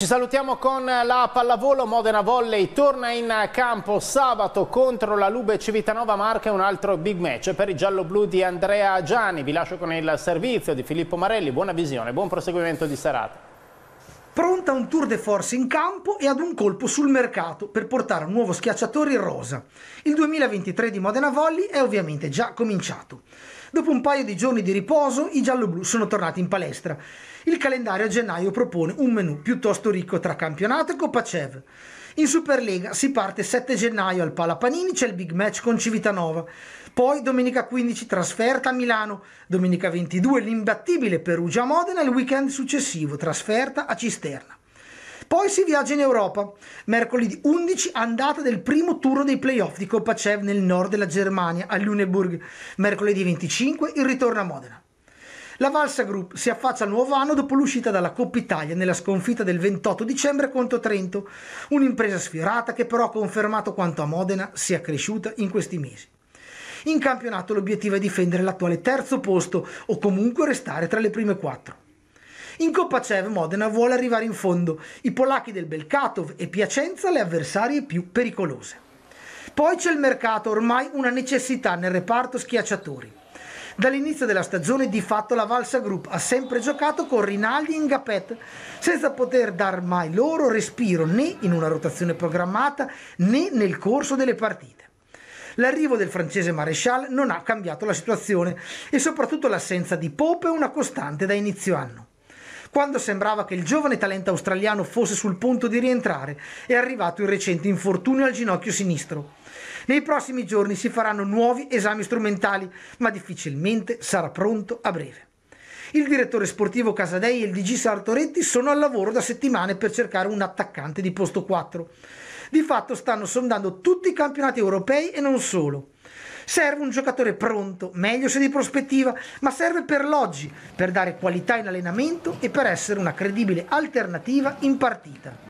Ci salutiamo con la pallavolo, Modena Volley torna in campo sabato contro la Lube Civitanova Marca, un altro big match per i giallo-blu di Andrea Gianni. Vi lascio con il servizio di Filippo Marelli, buona visione, buon proseguimento di serata. Pronta un tour de force in campo e ad un colpo sul mercato per portare un nuovo schiacciatore in rosa. Il 2023 di Modena Volley è ovviamente già cominciato. Dopo un paio di giorni di riposo, i gialloblu sono tornati in palestra. Il calendario a gennaio propone un menù piuttosto ricco tra campionato e Coppa CEV. In Superlega si parte 7 gennaio al Palapanini, c'è il big match con Civitanova. Poi domenica 15 trasferta a Milano, domenica 22 l'imbattibile Perugia-Modena, e il weekend successivo trasferta a Cisterna. Poi si viaggia in Europa. Mercoledì 11 andata del primo turno dei playoff di Coppa CEV nel nord della Germania a Lüneburg. Mercoledì 25 il ritorno a Modena. La Valsa Group si affaccia al nuovo anno dopo l'uscita dalla Coppa Italia nella sconfitta del 28 dicembre contro Trento, un'impresa sfiorata che però ha confermato quanto a Modena sia cresciuta in questi mesi. In campionato l'obiettivo è difendere l'attuale terzo posto o comunque restare tra le prime quattro. In Coppa Modena vuole arrivare in fondo. I polacchi del Belkatov e Piacenza le avversarie più pericolose. Poi c'è il mercato, ormai una necessità nel reparto schiacciatori. Dall'inizio della stagione di fatto la Valsa Group ha sempre giocato con Rinaldi in Gapet, senza poter dar mai loro respiro né in una rotazione programmata né nel corso delle partite. L'arrivo del francese Maréchal non ha cambiato la situazione e soprattutto l'assenza di Pope è una costante da inizio anno. Quando sembrava che il giovane talento australiano fosse sul punto di rientrare, è arrivato il recente infortunio al ginocchio sinistro. Nei prossimi giorni si faranno nuovi esami strumentali, ma difficilmente sarà pronto a breve. Il direttore sportivo Casadei e il DG Sartoretti sono al lavoro da settimane per cercare un attaccante di posto 4. Di fatto stanno sondando tutti i campionati europei e non solo. Serve un giocatore pronto, meglio se di prospettiva, ma serve per l'oggi, per dare qualità in allenamento e per essere una credibile alternativa in partita.